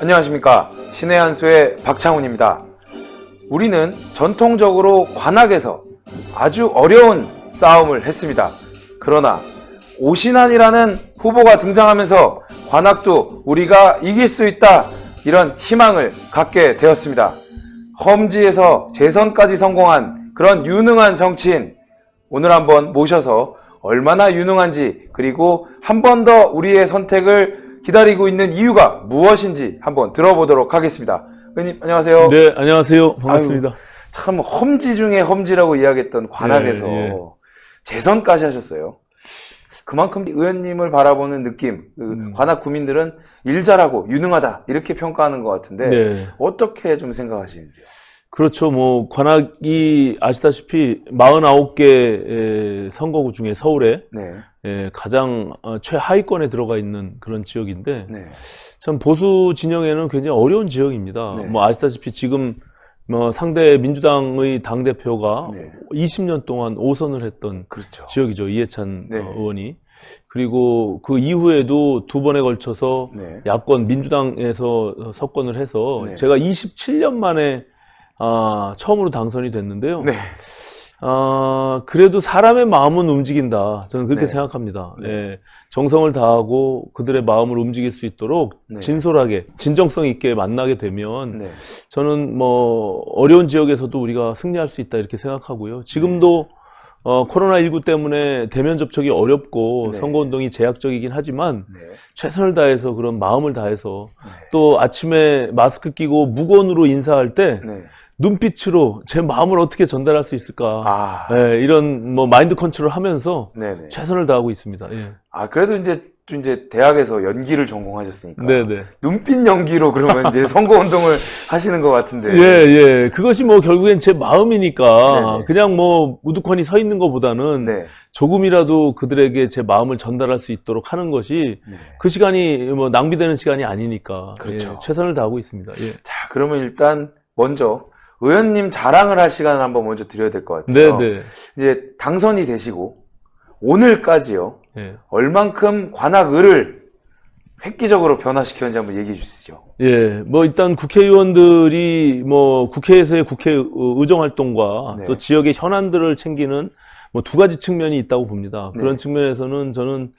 안녕하십니까 신의 한수의 박창훈입니다 우리는 전통적으로 관악에서 아주 어려운 싸움을 했습니다 그러나 오신환이라는 후보가 등장하면서 관악도 우리가 이길 수 있다 이런 희망을 갖게 되었습니다 험지에서 재선까지 성공한 그런 유능한 정치인 오늘 한번 모셔서 얼마나 유능한지 그리고 한 번 더 우리의 선택을 기다리고 있는 이유가 무엇인지 한번 들어보도록 하겠습니다. 은님 안녕하세요. 네 안녕하세요 반갑습니다. 아유, 참 험지 중에 험지라고 이야기했던 관악에서 예, 예. 재선까지 하셨어요. 그만큼 의원님을 바라보는 느낌, 그 음. 관악 구민들은 일자라고 유능하다 이렇게 평가하는 것 같은데 네. 어떻게 좀 생각하시는지요? 그렇죠. 뭐 관악이 아시다시피 49개 선거구 중에 서울에 네. 가장 어, 최하위권에 들어가 있는 그런 지역인데 네. 참 보수 진영에는 굉장히 어려운 지역입니다. 네. 뭐 아시다시피 지금 뭐 상대 민주당의 당 대표가 네. 20년 동안 오선을 했던 그렇죠. 지역이죠 이해찬 네. 의원이. 그리고 그 이후에도 두 번에 걸쳐서 네. 야권 민주당에서 석권을 해서 네. 제가 27년 만에 아, 처음으로 당선이 됐는데요. 네. 아, 그래도 사람의 마음은 움직인다. 저는 그렇게 네. 생각합니다. 네. 예, 정성을 다하고 그들의 마음을 움직일 수 있도록 네. 진솔하게, 진정성 있게 만나게 되면 저는 뭐 어려운 지역에서도 우리가 승리할 수 있다 이렇게 생각하고요. 지금도 어, 코로나19 때문에 대면 접촉이 어렵고 네. 선거운동이 제약적이긴 하지만 네. 최선을 다해서 그런 마음을 다해서 네. 또 아침에 마스크 끼고 무건으로 인사할 때 네. 눈빛으로 제 마음을 어떻게 전달할 수 있을까 아. 네, 이런 뭐 마인드 컨트롤 하면서 네, 최선을 다하고 있습니다. 예. 아 그래도 이제 좀 이제 대학에서 연기를 전공하셨으니까 네네. 눈빛 연기로 그러면 이제 선거 운동을 하시는 것 같은데 예예 예. 그것이 뭐 결국엔 제 마음이니까 네네. 그냥 뭐 우두커니 서 있는 것보다는 네. 조금이라도 그들에게 제 마음을 전달할 수 있도록 하는 것이 네. 그 시간이 뭐 낭비되는 시간이 아니니까 그렇죠. 예, 최선을 다하고 있습니다 예. 자 그러면 일단 먼저 의원님 자랑을 할 시간을 한번 먼저 드려야 될 것 같아요 네네. 이제 당선이 되시고 오늘까지요 예. 얼만큼 관악을 획기적으로 변화시켰는지 한번 얘기해 주시죠. 예, 뭐 일단 국회의원들이 뭐 국회에서의 국회 의정 활동과 네. 또 지역의 현안들을 챙기는 뭐 두 가지 측면이 있다고 봅니다. 네. 그런 측면에서는 저는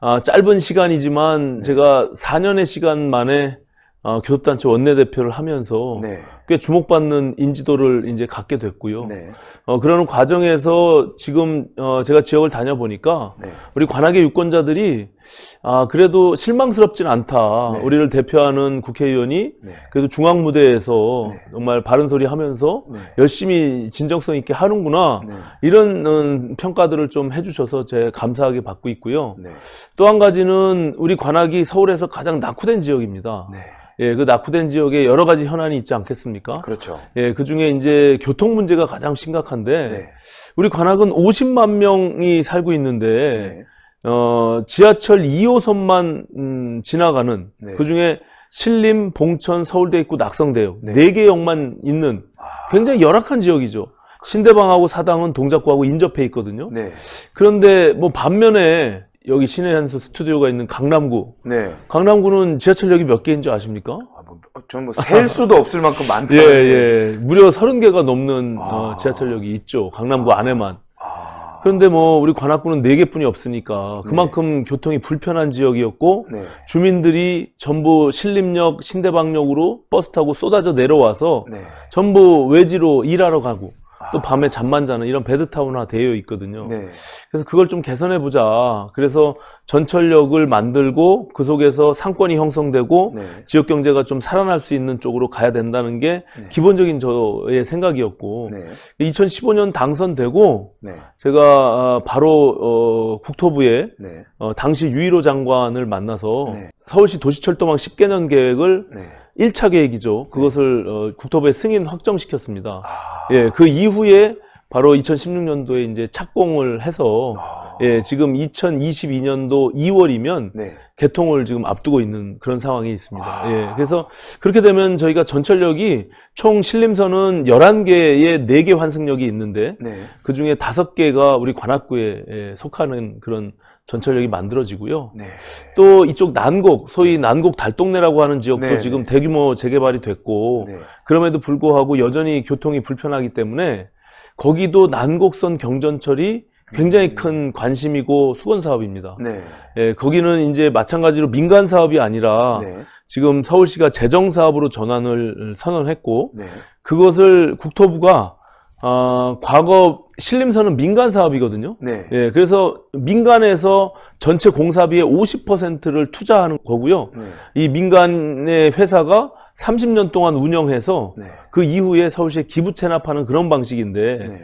아, 짧은 시간이지만 네. 제가 4년의 시간 만에 아, 교섭단체 원내대표를 하면서 네. 꽤 주목받는 인지도를 이제 갖게 됐고요. 네. 어, 그러는 과정에서 지금 어, 제가 지역을 다녀보니까 네. 우리 관악의 유권자들이 아, 그래도 실망스럽진 않다. 네. 우리를 대표하는 국회의원이 네. 그래도 중앙 무대에서 네. 정말 바른 소리 하면서 네. 열심히 진정성 있게 하는구나. 이런 음, 평가들을 좀 해주셔서 제 감사하게 받고 있고요. 또 한 가지는 우리 관악이 서울에서 가장 낙후된 지역입니다. 예, 그 낙후된 지역에 여러 가지 현안이 있지 않겠습니까? 않습니까? 그렇죠. 예, 그 중에 이제 교통 문제가 가장 심각한데 네. 우리 관악은 50만 명이 살고 있는데 네. 어, 지하철 2호선만 음, 지나가는 네. 그 중에 신림, 봉천, 서울대 입구, 낙성대역 네개 네 역만 있는 아. 굉장히 열악한 지역이죠. 신대방하고 사당은 동작구하고 인접해 있거든요. 네. 그런데 뭐 반면에 여기 신해한수 스튜디오가 있는 강남구. 네. 강남구는 지하철역이 몇 개인 줄 아십니까? 아, 뭐, 전뭐셀 뭐 수도 없을 만큼 많다. 예, 예. 무려 30개가 넘는 아. 어, 지하철역이 있죠. 강남구 아. 안에만. 아. 그런데 뭐 우리 관악구는 네 개뿐이 없으니까 그만큼 네. 교통이 불편한 지역이었고 네. 주민들이 전부 신림역, 신대방역으로 버스 타고 쏟아져 내려와서 네. 전부 외지로 일하러 가고 또 아. 밤에 잠만 자는 이런 베드타운화 되어 있거든요. 네. 그래서 그걸 좀 개선해 보자. 그래서 전철역을 만들고 그 속에서 상권이 형성되고 네. 지역 경제가 좀 살아날 수 있는 쪽으로 가야 된다는 게 네. 기본적인 저의 생각이었고 2015년 당선되고 네. 제가 아, 바로 어, 국토부에 네. 어, 당시 유일호 장관을 만나서 서울시 도시철도망 10개년 계획을 1차 계획이죠. 네. 그것을 어, 국토부의 승인 확정시켰습니다. 아. 예, 그 이후에 바로 2016년도에 이제 착공을 해서 아. 예, 지금 2022년도 2월이면 네. 개통을 지금 앞두고 있는 그런 상황이 있습니다. 아. 예, 그래서 그렇게 되면 저희가 전철역이 총 신림선은 11개에 4개 환승역이 있는데 네. 그중에 5개가 우리 관악구에 예, 속하는 그런 전철역이 만들어지고요. 네. 또 이쪽 난곡, 소위 네. 난곡 달동네라고 하는 지역도 네, 네, 지금 대규모 재개발이 됐고 네. 그럼에도 불구하고 여전히 교통이 불편하기 때문에 거기도 난곡선 경전철이 굉장히 음. 큰 관심이고 수건 사업입니다. 네. 예, 거기는 이제 마찬가지로 민간 사업이 아니라 네. 지금 서울시가 재정 사업으로 전환을 선언했고 네. 그것을 국토부가 어, 과거 신림선은 민간 사업이거든요. 네. 예, 그래서 민간에서 전체 공사비의 50%를 투자하는 거고요. 네. 이 민간의 회사가 30년 동안 운영해서 네. 그 이후에 서울시에 기부 체납하는 그런 방식인데 네.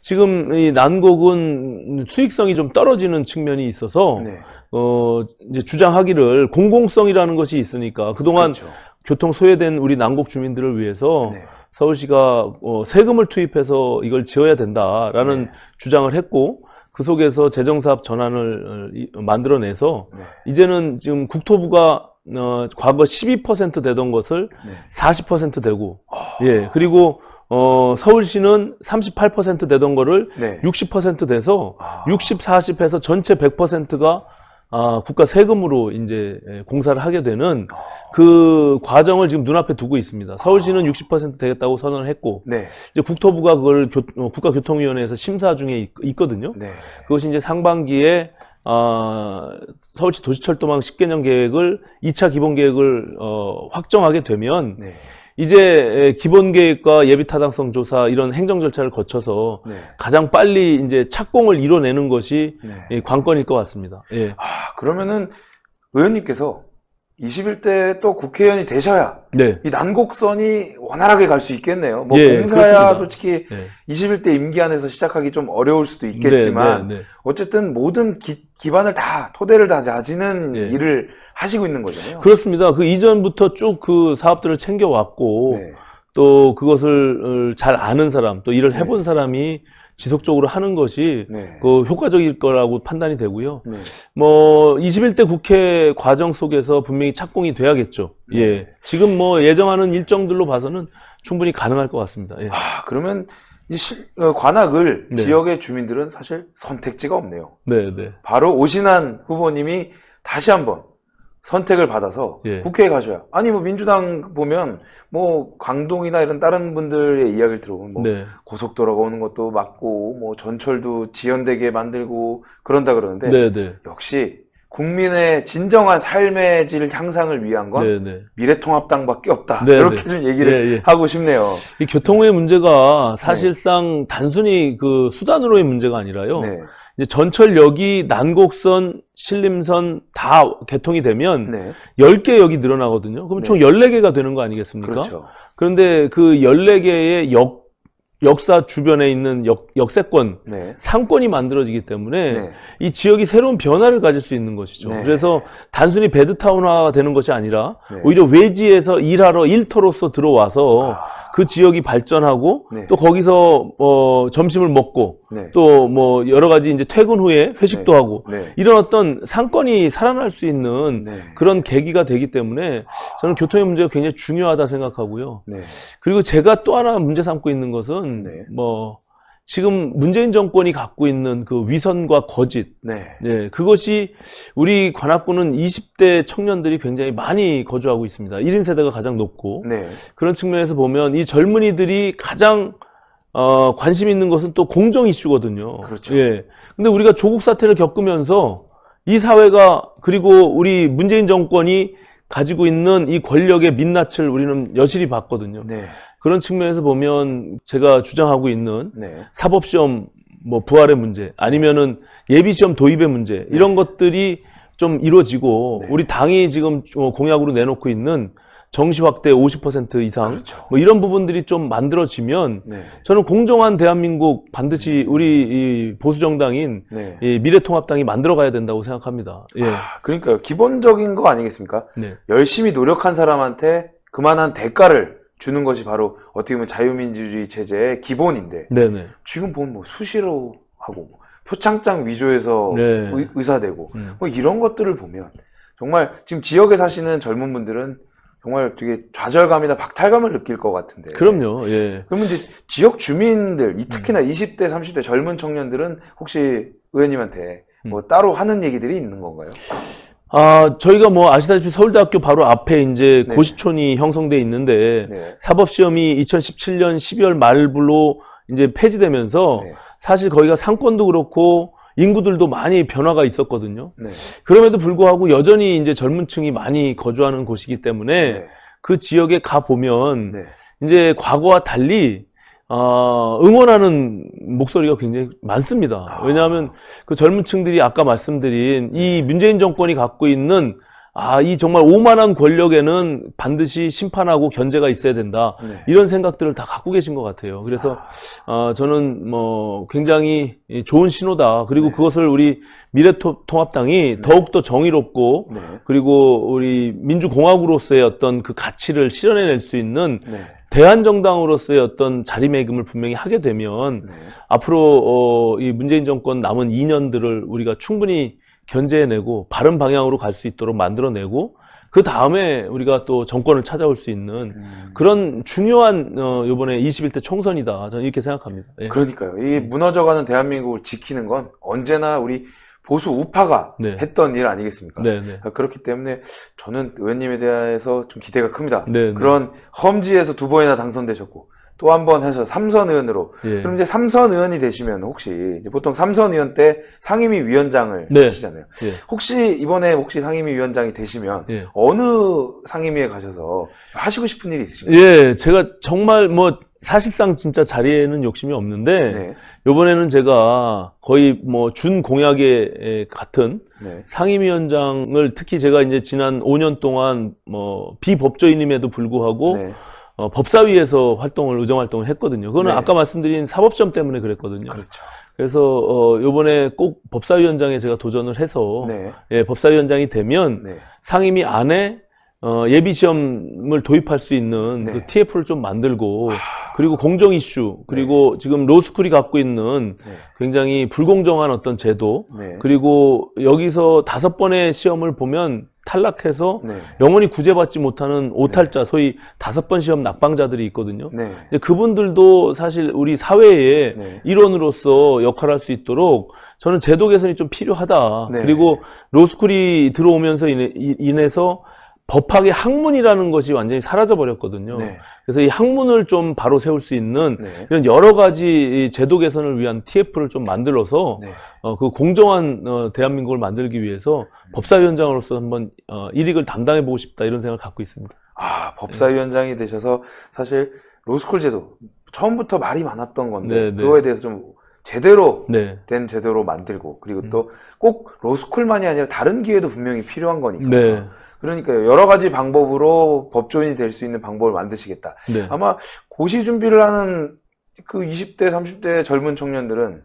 지금 이 난곡은 수익성이 좀 떨어지는 측면이 있어서 네. 어 이제 주장하기를 공공성이라는 것이 있으니까 그동안 그렇죠. 교통 소외된 우리 난곡 주민들을 위해서 네. 서울시가 어, 세금을 투입해서 이걸 지어야 된다라는 네. 주장을 했고 그 속에서 재정사업 전환을 만들어내서 네. 이제는 지금 국토부가 어, 과거 12% 되던 것을 네. 40% 되고 오. 아. 예 그리고 어, 서울시는 38% 되던 거를 네. 60% 돼서 아. 60, 4 0해서 전체 100%가 아, 국가 세금으로 이제 예, 공사를 하게 되는 아. 그 과정을 지금 눈앞에 두고 있습니다. 서울시는 60% 아. 되겠다고 선언을 했고, 네. 이제 국토부가 그걸 교, 어, 국가교통위원회에서 심사 중에 있, 거든요 네. 그것이 이제 상반기에 아, 서울시 도시철도망 10개년 계획을 2차 기본 계획을 어, 확정하게 되면 네. 이제 기본 계획과 예비 타당성 조사 이런 행정 절차를 거쳐서 네. 가장 빨리 이제 착공을 이뤄내는 것이 네. 관건일 것 같습니다. 예. 아, 그러면은 의원님께서 21대 또 국회의원이 되셔야 네. 이 난곡선이 원활하게 갈 수 있겠네요. 뭐 예, 공사야 솔직히 네. 21대 임기 안에서 시작하기 좀 어려울 수도 있겠지만 네, 네, 네. 어쨌든 모든 기, 기반을 다 토대를 다 다지는 예. 일을 하시고 있는 거잖아요. 그렇습니다. 그 이전부터 쭉 그 사업들을 챙겨왔고 네. 또 그것을 잘 아는 사람 또 일을 해본 사람이 지속적으로 하는 것이 네. 그 효과적일 거라고 판단이 되고요. 네. 뭐 21대 국회 과정 속에서 분명히 착공이 돼야겠죠. 네. 예. 지금 뭐 예정하는 일정들로 봐서는 충분히 가능할 것 같습니다. 예. 아, 그러면 이 어, 관악을 네. 지역의 주민들은 사실 선택지가 없네요. 네, 네. 바로 오신한 후보님이 다시 한번 선택을 받아서 예. 국회에 가셔야. 아니 뭐 민주당 보면 뭐 광동이나 이런 다른 분들의 이야기를 들어보면 뭐 네. 고속도로가 오는 것도 맞고뭐 전철도 지연되게 만들고 그런다 그러는데 네네. 네. 역시 국민의 진정한 삶의 질 향상을 위한 건 네네. 네. 미래통합당밖에 없다. 네네. 네. 이렇게 좀 얘기를 네네. 예, 예. 하고 싶네요. 이 교통의 문제가 사실상 네. 단순히 그 수단으로의 문제가 아니라요. 네. 이제 전철역이 난곡선, 신림선 다 개통이 되면 네. 10개 역이 늘어나거든요. 그럼 네. 총 14개가 되는 거 아니겠습니까? 그렇죠. 그런데 그 14개의 역 역사 주변에 있는 역, 역세권, 네. 상권이 만들어지기 때문에 네. 이 지역이 새로운 변화를 가질 수 있는 것이죠. 네. 그래서 단순히 베드타운화가 되는 것이 아니라 네. 오히려 외지에서 일하러 일터로서 들어와서 아. 그 지역이 발전하고 네. 또 거기서 어, 점심을 먹고 네. 또뭐 여러 가지 이제 퇴근 후에 회식도 네. 하고 네. 이런 어떤 상권이 살아날 수 있는 네. 그런 계기가 되기 때문에 저는 교통의 문제가 굉장히 중요하다 생각하고요. 네. 그리고 제가 또 하나 문제 삼고 있는 것은 네. 뭐 지금 문재인 정권이 갖고 있는 그 위선과 거짓, 네. 예, 그것이 우리 관악구는 20대 청년들이 굉장히 많이 거주하고 있습니다. 1인 세대가 가장 높고 네. 그런 측면에서 보면 이 젊은이들이 가장 어, 관심 있는 것은 또 공정 이슈거든요. 그렇죠. 예. 근데 우리가 조국 사태를 겪으면서 이 사회가 그리고 우리 문재인 정권이 가지고 있는 이 권력의 민낯을 우리는 여실히 봤거든요. 네. 그런 측면에서 보면 제가 주장하고 있는 네. 사법시험 뭐 부활의 문제 아니면은 예비시험 도입의 문제 네. 이런 것들이 좀 이루어지고 네. 우리 당이 지금 공약으로 내놓고 있는 정시 확대 50% 이상 그렇죠. 뭐 이런 부분들이 좀 만들어지면 네. 저는 공정한 대한민국 반드시 음. 우리 이 보수 정당인 네. 이 미래통합당이 만들어가야 된다고 생각합니다. 예. 아, 그러니까 기본적인 거 아니겠습니까? 네. 열심히 노력한 사람한테 그만한 대가를 주는 것이 바로 어떻게 보면 자유민주주의 체제의 기본인데 네네. 지금 보면 뭐 수시로 하고 뭐 표창장 위조해서 네. 의, 사되고 음. 뭐 이런 것들을 보면 정말 지금 지역에 사시는 젊은 분들은 정말 되게 좌절감이나 박탈감을 느낄 것 같은데. 그럼요. 예. 그러면 이제 지역 주민들, 특히나 음. 20대, 30대 젊은 청년들은 혹시 의원님한테 뭐 음. 따로 하는 얘기들이 있는 건가요? 아, 저희가 뭐 아시다시피 서울대학교 바로 앞에 이제 네. 고시촌이 형성돼 있는데 네. 사법시험이 2017년 12월 말부로 이제 폐지되면서 네. 사실 거기가 상권도 그렇고 인구들도 많이 변화가 있었거든요. 네. 그럼에도 불구하고 여전히 이제 젊은 층이 많이 거주하는 곳이기 때문에 네. 그 지역에 가 보면 네. 이제 과거와 달리 아, 응원하는 목소리가 굉장히 많습니다. 아. 왜냐하면 그 젊은 층들이 아까 말씀드린 이 네. 문재인 정권이 갖고 있는 아, 이 정말 오만한 권력에는 반드시 심판하고 견제가 있어야 된다. 네. 이런 생각들을 다 갖고 계신 것 같아요. 그래서, 어, 저는 뭐 굉장히 좋은 신호다. 그리고 네. 그것을 우리 미래통합당이 네. 더욱더 정의롭고, 네. 그리고 우리 민주공화국으로서의 어떤 그 가치를 실현해낼 수 있는 네. 대한정당으로서의 어떤 자리매김을 분명히 하게 되면 네. 앞으로 어, 이 문재인 정권 남은 2년들을 우리가 충분히 견제해내고 바른 방향으로 갈 수 있도록 만들어내고 그 다음에 우리가 또 정권을 찾아올 수 있는 음. 그런 중요한 어 요번에 21대 총선이다. 저는 이렇게 생각합니다. 예. 그러니까요. 이 무너져가는 대한민국을 지키는 건 언제나 우리 보수 우파가 네. 했던 일 아니겠습니까? 네네. 네. 그렇기 때문에 저는 의원님에 대해서 좀 기대가 큽니다. 네네. 네. 그런 험지에서 두 번이나 당선되셨고 또 한 번 해서 삼선 의원으로 예. 그럼 이제 삼선 의원이 되시면 혹시 보통 삼선 의원 때 상임위 위원장을 네. 하시잖아요. 예. 혹시 이번에 혹시 상임위 위원장이 되시면 예. 어느 상임위에 가셔서 하시고 싶은 일이 있으신가요? 예, 제가 정말 뭐 사실상 진짜 자리에는 욕심이 없는데 네. 이번에는 제가 거의 뭐 준 공약에 같은 네. 상임위원장을 특히 제가 이제 지난 5년 동안 뭐 비법조인임에도 불구하고 네. 어, 법사위에서 활동을 의정 활동을 했거든요. 그거는 네. 아까 말씀드린 사법점 때문에 그랬거든요. 그렇죠. 그래서 어 요번에 꼭 법사위원장에 제가 도전을 해서 네. 예, 법사위원장이 되면 네. 상임위 안에 어, 예비 시험을 도입할 수 있는 네. 그 TF를 좀 만들고 아. 그리고 공정 이슈 그리고 네. 지금 로스쿨이 갖고 있는 네. 굉장히 불공정한 어떤 제도 네. 그리고 여기서 다섯 번의 시험을 보면 탈락해서 네. 영원히 구제받지 못하는 오탈자 네. 소위 다섯 번 시험 낙방자들이 있거든요. 근 그분들도 사실 우리 사회의 일원으로서 역할할 수 있도록 저는 제도 개선이 좀 필요하다. 그리고 로스쿨이 들어오면서 인해, 인해서 법학의 학문이라는 것이 완전히 사라져 버렸거든요. 네. 그래서 이 학문을 좀 바로 세울 수 있는 네. 이런 여러 가지 제도 개선을 위한 TF를 좀 만들어서 네. 어, 그 공정한 어, 대한민국을 만들기 위해서 음. 법사위원장으로서 한번 어, 일익을 담당해 보고 싶다 이런 생각을 갖고 있습니다. 아 법사위원장이 되셔서 사실 로스쿨 제도 처음부터 말이 많았던 건데 네, 네. 그거에 대해서 좀 제대로 네. 된 제대로 만들고 그리고 음. 또꼭 로스쿨만이 아니라 다른 기회도 분명히 필요한 거니까 네. 그러니까요. 여러 가지 방법으로 법조인이 될 수 있는 방법을 만드시겠다. 네. 아마 고시 준비를 하는 그 20대, 30대 젊은 청년들은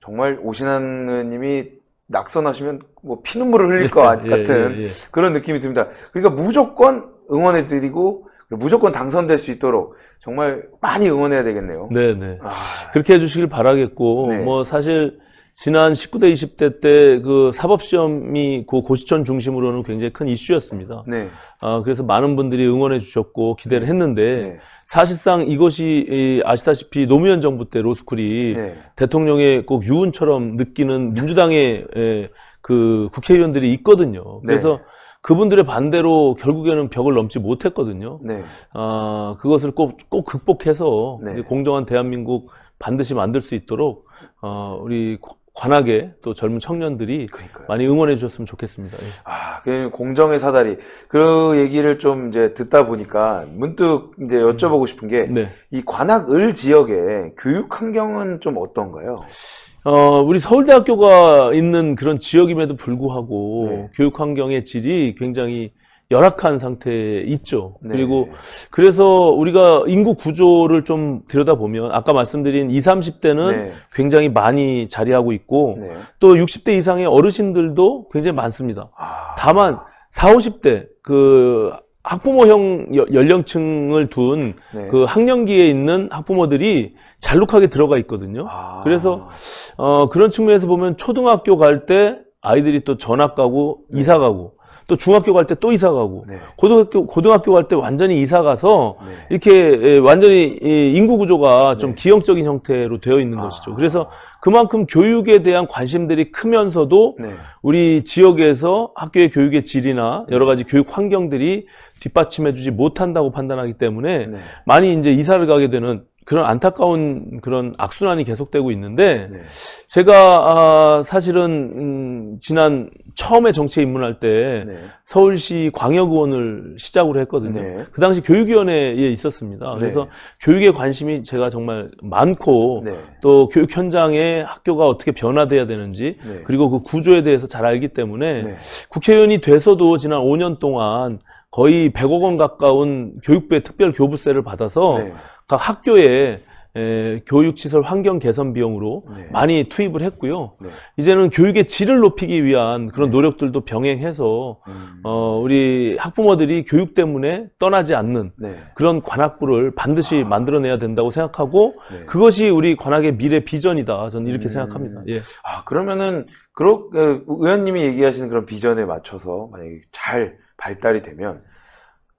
정말 오신환 님이 낙선하시면 뭐 피눈물을 흘릴 것 예, 같은 예, 예, 예. 그런 느낌이 듭니다. 그러니까 무조건 응원해 드리고 무조건 당선될 수 있도록 정말 많이 응원해야 되겠네요. 네, 네. 아... 그렇게 해주시길 바라겠고 네. 뭐 사실 지난 19대 20대 때 그 사법시험이 고 고시촌 중심으로는 굉장히 큰 이슈였습니다. 네. 아, 그래서 많은 분들이 응원해 주셨고 기대를 네. 했는데 네. 사실상 이것이 아시다시피 노무현 정부 때 로스쿨이 네. 대통령의 꼭 유운처럼 느끼는 민주당의 에, 그 국회의원들이 있거든요. 그래서 그분들의 반대로 결국에는 벽을 넘지 못했거든요. 네. 아, 그것을 꼭, 꼭 극복해서 네. 공정한 대한민국 반드시 만들 수 있도록 어, 우리 관악의또 젊은 청년들이 그러니까요. 많이 응원해 주셨으면 좋겠습니다. 예. 아, 그 공정의 사다리 그 얘기를 좀 이제 듣다 보니까 문득 이제 여쭤보고 싶은 게이 네. 관악을 지역의 교육 환경은 좀 어떤가요? 어, 우리 서울대학교가 있는 그런 지역임에도 불구하고 네. 교육 환경의 질이 굉장히 열악한 상태에 있죠. 네. 그리고 그래서 우리가 인구 구조를 좀 들여다보면 아까 말씀드린 20, 30대는 네. 굉장히 많이 자리하고 있고 네. 또 60대 이상의 어르신들도 굉장히 많습니다. 아... 다만 40, 50대 그 학부모형 연령층을 둔그 네. 학령기에 있는 학부모들이 잘록하게 들어가 있거든요. 아... 그래서 어, 그런 측면에서 보면 초등학교 갈 때 아이들이 또 전학 가고 네. 이사 가고 또 중학교 갈 때 또 이사 가고 네. 고등학교 고등학교 갈 때 완전히 이사 가서 네. 이렇게 예, 완전히 예, 인구 구조가 좀 네. 기형적인 형태로 되어 있는 아. 것이죠. 그래서 그만큼 교육에 대한 관심들이 크면서도 네. 우리 지역에서 학교의 교육의 질이나 여러 가지 교육 환경들이 뒷받침해주지 못한다고 판단하기 때문에 네. 많이 이제 이사를 가게 되는 그런 안타까운 그런 악순환이 계속되고 있는데 네. 제가 아, 사실은 음, 지난 처음에 정치에 입문할 때 네. 서울시 광역의원을 시작으로 했거든요. 네. 그 당시 교육위원회에 있었습니다. 네. 그래서 교육에 관심이 제가 정말 많고 네. 또 교육 현장에 학교가 어떻게 변화돼야 되는지 네. 그리고 그 구조에 대해서 잘 알기 때문에 국회의원이 돼서도 지난 5년 동안 거의 100억 원 가까운 교육부의 특별 교부세를 받아서 각 학교에 에, 교육시설 환경 개선 비용으로 네. 많이 투입을 했고요. 네. 이제는 교육의 질을 높이기 위한 그런 네. 노력들도 병행해서 음. 어, 우리 학부모들이 교육 때문에 떠나지 않는 네. 그런 관악구를 반드시 아. 만들어내야 된다고 생각하고 네. 그것이 우리 관악의 미래 비전이다. 저는 이렇게 음. 생각합니다. 예. 아 그러면은 그렇 그, 의원님이 얘기하시는 그런 비전에 맞춰서 만약에 잘 발달이 되면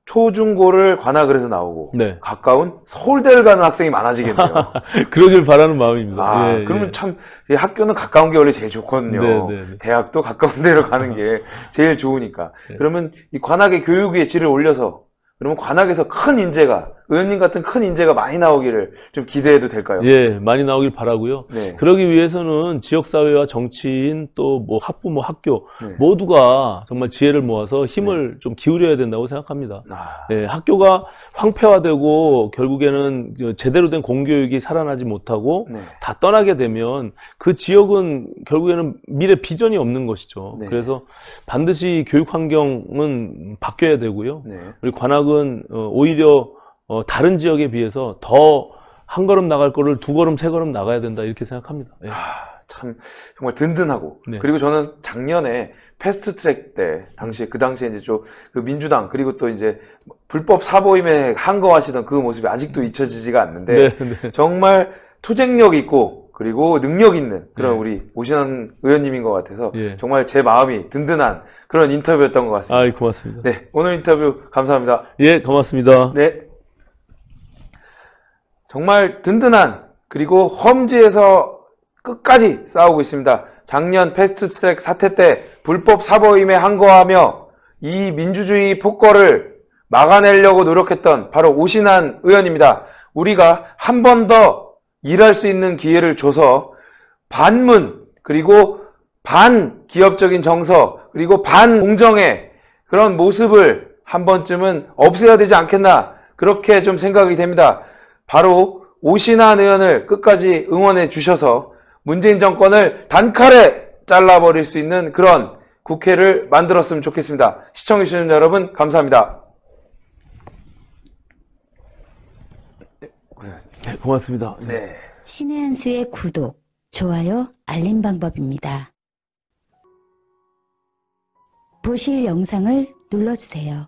초중고를 관악을해서 나오고 네. 가까운 서울대를 가는 학생이 많아지겠네요. 그러길 바라는 마음입니다. 아, 예, 그러면 예. 참 학교는 가까운 게 원래 제일 좋거든요. 네, 네, 네, 대학도 가까운 데로 가는 게 제일 좋으니까. 네. 그러면 이 관악의 교육의 질을 올려서 그러면 관악에서 큰 인재가 의원님 같은 큰 인재가 많이 나오기를 좀 기대해도 될까요? 예, 많이 나오길 바라고요. 네. 그러기 위해서는 지역사회와 정치인 또 뭐 학부, 모 뭐 학교 네. 모두가 정말 지혜를 모아서 힘을 네. 좀 기울여야 된다고 생각합니다. 아... 예, 학교가 황폐화되고 결국에는 제대로 된 공교육이 살아나지 못하고 네. 다 떠나게 되면 그 지역은 결국에는 미래 비전이 없는 것이죠. 네. 그래서 반드시 교육 환경은 바뀌어야 되고요. 우리 네. 관악은 어, 오히려 어, 다른 지역에 비해서 더 한 걸음 나갈 거를 두 걸음 세 걸음 나가야 된다 이렇게 생각합니다. 예. 아, 참 정말 든든하고 네. 그리고 저는 작년에 패스트트랙 때 당시에 그 당시에 이제 좀그 민주당 그리고 또 이제 불법 사보임에 한 거하시던그 모습이 아직도 잊혀지지가 않는데 네, 네. 정말 투쟁력 있고 그리고 능력 있는 그런 네. 우리 오신환 의원님인 것 같아서 예. 정말 제 마음이 든든한 그런 인터뷰였던 것 같습니다. 아, 고맙습니다. 네, 오늘 인터뷰 감사합니다. 예, 고맙습니다. 네. 정말 든든한 그리고 험지에서 끝까지 싸우고 있습니다. 작년 패스트트랙 사태 때 불법 사보임에 항거하며 이 민주주의 폭거를 막아내려고 노력했던 바로 오신한 의원입니다. 우리가 한 번 더 일할 수 있는 기회를 줘서 반문 그리고 반기업적인 정서 그리고 반공정의 그런 모습을 한 번쯤은 없애야 되지 않겠나 그렇게 좀 생각이 됩니다. 바로 오신환 의원을 끝까지 응원해 주셔서 문재인 정권을 단칼에 잘라버릴 수 있는 그런 국회를 만들었으면 좋겠습니다. 시청해주신 여러분 감사합니다. 네, 고맙습니다. 네. 네. 신의 한 수의 구독, 좋아요, 알림 방법입니다. 보실 영상을 눌러주세요.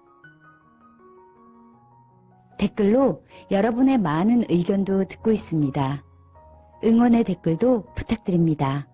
댓글로 여러분의 많은 의견도 듣고 있습니다. 응원의 댓글도 부탁드립니다.